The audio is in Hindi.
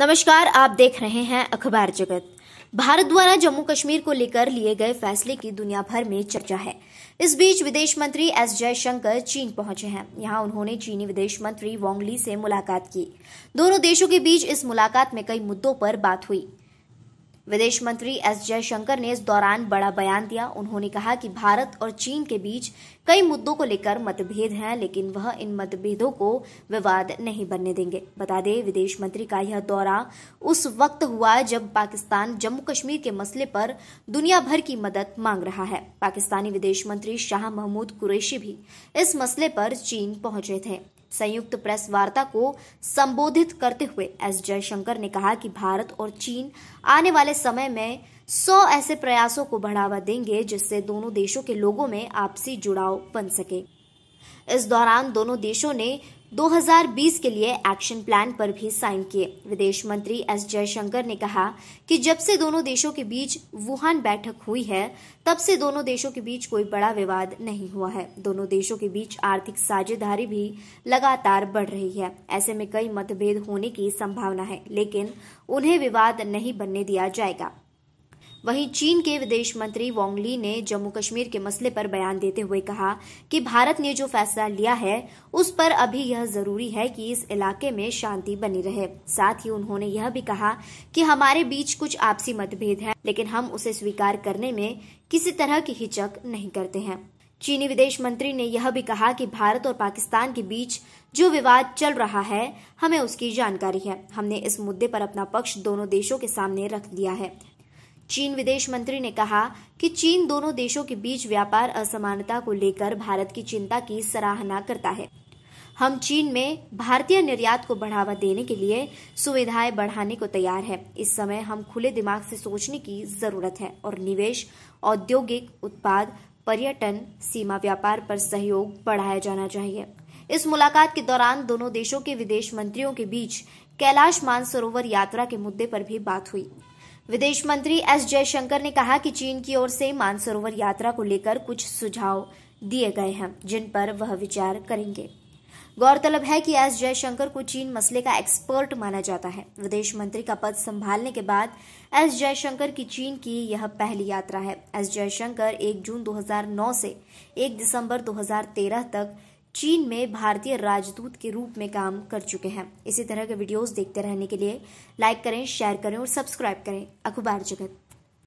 नमस्कार आप देख रहे हैं अखबार जगत भारत द्वारा जम्मू कश्मीर को लेकर लिए गए फैसले की दुनिया भर में चर्चा है इस बीच विदेश मंत्री एस जयशंकर चीन पहुंचे हैं यहां उन्होंने चीनी विदेश मंत्री वांगली से मुलाकात की दोनों देशों के बीच इस मुलाकात में कई मुद्दों पर बात हुई विदेश मंत्री एस जयशंकर ने इस दौरान बड़ा बयान दिया उन्होंने कहा कि भारत और चीन के बीच कई मुद्दों को लेकर मतभेद हैं लेकिन वह इन मतभेदों को विवाद नहीं बनने देंगे बता दें विदेश मंत्री का यह दौरा उस वक्त हुआ जब पाकिस्तान जम्मू कश्मीर के मसले पर दुनिया भर की मदद मांग रहा है पाकिस्तानी विदेश मंत्री शाह महमूद कुरैशी भी इस मसले पर चीन पहुंचे थे संयुक्त प्रेस वार्ता को संबोधित करते हुए एस जयशंकर ने कहा कि भारत और चीन आने वाले समय में सौ ऐसे प्रयासों को बढ़ावा देंगे जिससे दोनों देशों के लोगों में आपसी जुड़ाव बन सके इस दौरान दोनों देशों ने 2020 के लिए एक्शन प्लान पर भी साइन किए विदेश मंत्री एस जयशंकर ने कहा कि जब से दोनों देशों के बीच वुहान बैठक हुई है तब से दोनों देशों के बीच कोई बड़ा विवाद नहीं हुआ है दोनों देशों के बीच आर्थिक साझेदारी भी लगातार बढ़ रही है ऐसे में कई मतभेद होने की संभावना है लेकिन उन्हें विवाद नहीं बनने दिया जाएगा वहीं चीन के विदेश मंत्री वांग ली ने जम्मू कश्मीर के मसले पर बयान देते हुए कहा कि भारत ने जो फैसला लिया है उस पर अभी यह जरूरी है कि इस इलाके में शांति बनी रहे साथ ही उन्होंने यह भी कहा कि हमारे बीच कुछ आपसी मतभेद है लेकिन हम उसे स्वीकार करने में किसी तरह की हिचक नहीं करते हैं चीनी विदेश मंत्री ने यह भी कहा कि भारत और पाकिस्तान के बीच जो विवाद चल रहा है हमें उसकी जानकारी है हमने इस मुद्दे पर अपना पक्ष दोनों देशों के सामने रख दिया है चीन विदेश मंत्री ने कहा कि चीन दोनों देशों के बीच व्यापार असमानता को लेकर भारत की चिंता की सराहना करता है हम चीन में भारतीय निर्यात को बढ़ावा देने के लिए सुविधाएं बढ़ाने को तैयार हैं। इस समय हम खुले दिमाग से सोचने की जरूरत है और निवेश औद्योगिक उत्पाद पर्यटन सीमा व्यापार पर सहयोग बढ़ाया जाना चाहिए इस मुलाकात के दौरान दोनों देशों के विदेश मंत्रियों के बीच कैलाश मानसरोवर यात्रा के मुद्दे पर भी बात हुई विदेश मंत्री एस जयशंकर ने कहा कि चीन की ओर से मानसरोवर यात्रा को लेकर कुछ सुझाव दिए गए हैं जिन पर वह विचार करेंगे गौरतलब है कि एस जयशंकर को चीन मसले का एक्सपर्ट माना जाता है विदेश मंत्री का पद संभालने के बाद एस जयशंकर की चीन की यह पहली यात्रा है एस जयशंकर 1 जून 2009 से 1 दिसंबर 2013 तक चीन में भारतीय राजदूत के रूप में काम कर चुके हैं इसी तरह के वीडियोस देखते रहने के लिए लाइक करें शेयर करें और सब्सक्राइब करें अखबार जगत